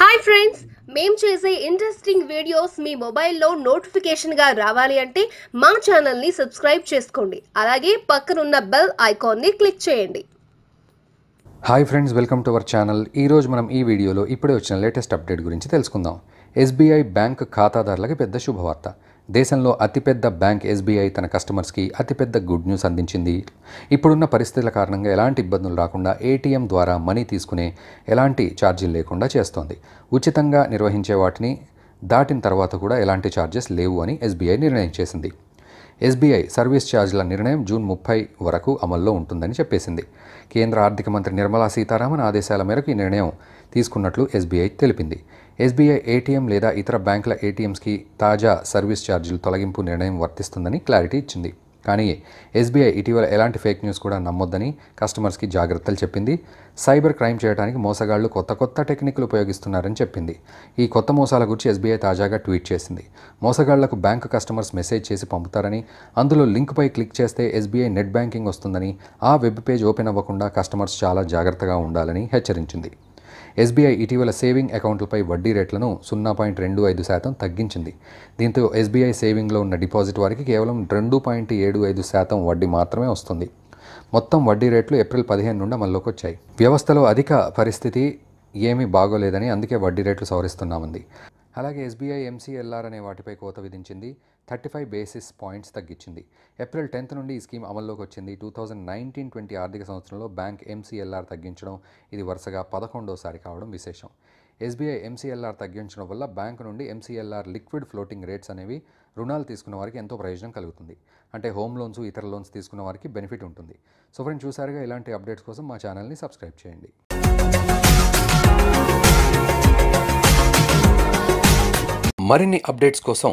hi friends మేము చేసే interesting videos మీ మొబైల్లో నోటిఫికేషన్గా రావాలి అంటే మా ఛానల్ని సబ్స్క్రైబ్ చేసుకోండి అలాగే పక్కనున్న బెల్ ఐకాన్ని క్లిక్ చేయండి hi friends welcome to our channel ఈరోజు మనం ఈ వీడియోలో ఇప్పుడే వచ్చిన లేటెస్ట్ అప్డేట్ గురించి తెలుసుకుందాం ఎస్బీఐ బ్యాంక్ ఖాతాదారులకి పెద్ద శుభవార్త దేశంలో అతిపెద్ద బ్యాంక్ ఎస్బీఐ తన కస్టమర్స్కి అతిపెద్ద గుడ్ న్యూస్ అందించింది ఇప్పుడున్న పరిస్థితుల కారణంగా ఎలాంటి ఇబ్బందులు రాకుండా ఏటీఎం ద్వారా మనీ తీసుకునే ఎలాంటి ఛార్జీలు లేకుండా చేస్తోంది ఉచితంగా నిర్వహించే వాటిని దాటిన తర్వాత కూడా ఎలాంటి ఛార్జెస్ లేవు అని ఎస్బీఐ నిర్ణయం చేసింది ఎస్బీఐ సర్వీస్ ఛార్జీల నిర్ణయం జూన్ ముప్పై వరకు అమల్లో ఉంటుందని చెప్పేసింది కేంద్ర ఆర్థిక మంత్రి నిర్మలా సీతారామన్ ఆదేశాల మేరకు ఈ నిర్ణయం తీసుకున్నట్లు ఎస్బీఐ తెలిపింది ఎస్బీఐ ఏటీఎం లేదా ఇతర బ్యాంకుల ఏటీఎంస్కి తాజా సర్వీస్ ఛార్జీలు తొలగింపు నిర్ణయం వర్తిస్తుందని క్లారిటీ ఇచ్చింది కానీ ఎస్బీఐ ఇటీవల ఎలాంటి ఫేక్ న్యూస్ కూడా నమ్మొద్దని కస్టమర్స్కి జాగ్రత్తలు చెప్పింది సైబర్ క్రైమ్ చేయడానికి మోసగాళ్లు కొత్త కొత్త టెక్నిక్లు ఉపయోగిస్తున్నారని చెప్పింది ఈ కొత్త మోసాల గురించి ఎస్బీఐ తాజాగా ట్వీట్ చేసింది మోసగాళ్లకు బ్యాంక్ కస్టమర్స్ మెసేజ్ చేసి పంపుతారని అందులో లింక్పై క్లిక్ చేస్తే ఎస్బీఐ నెట్ బ్యాంకింగ్ వస్తుందని ఆ వెబ్ పేజ్ ఓపెన్ అవ్వకుండా కస్టమర్స్ చాలా జాగ్రత్తగా ఉండాలని హెచ్చరించింది ఎస్బీఐ ఇటీవల సేవింగ్ అకౌంట్లపై వడ్డీ రేట్లను సున్నా పాయింట్ రెండు ఐదు శాతం తగ్గించింది దీంతో ఎస్బీఐ సేవింగ్లో ఉన్న డిపాజిట్ వారికి కేవలం రెండు పాయింట్ ఏడు ఐదు శాతం వడ్డీ మాత్రమే వస్తుంది మొత్తం వడ్డీ రేట్లు ఏప్రిల్ పదిహేను నుండి అమల్లోకి వచ్చాయి వ్యవస్థలో అధిక పరిస్థితి ఏమీ బాగోలేదని అందుకే వడ్డీ రేట్లు సవరిస్తున్నామంది అలాగే ఎస్బీఐ ఎంసీఎల్ఆర్ అనే వాటిపై కోత విధించింది థర్టీ ఫైవ్ బేసిస్ పాయింట్స్ తగ్గించింది ఏప్రిల్ టెన్త్ నుండి ఈ స్కీమ్ అమల్లోకి వచ్చింది టూ థౌజండ్ నైన్టీన్ ట్వంటీ ఆర్థిక సంవత్సరంలో బ్యాంక్ ఎంసీఎల్ఆర్ తగ్గించడం ఇది వరుసగా పదకొండోసారి కావడం విశేషం ఎస్బీఐ ఎంసీఎల్ఆర్ తగ్గించడం వల్ల బ్యాంకు నుండి ఎంసీఎల్ఆర్ లిక్విడ్ ఫ్లోటింగ్ రేట్స్ అనేవి రుణాలు తీసుకున్న వారికి ఎంతో ప్రయోజనం కలుగుతుంది అంటే హోమ్ లోన్స్ ఇతర లోన్స్ తీసుకున్న వారికి బెనిఫిట్ ఉంటుంది సో ఫ్రెండ్స్ చూసారుగా ఇలాంటి అప్డేట్స్ కోసం మా ఛానల్ని సబ్స్క్రైబ్ చేయండి మరిన్ని అప్డేట్స్ కోసం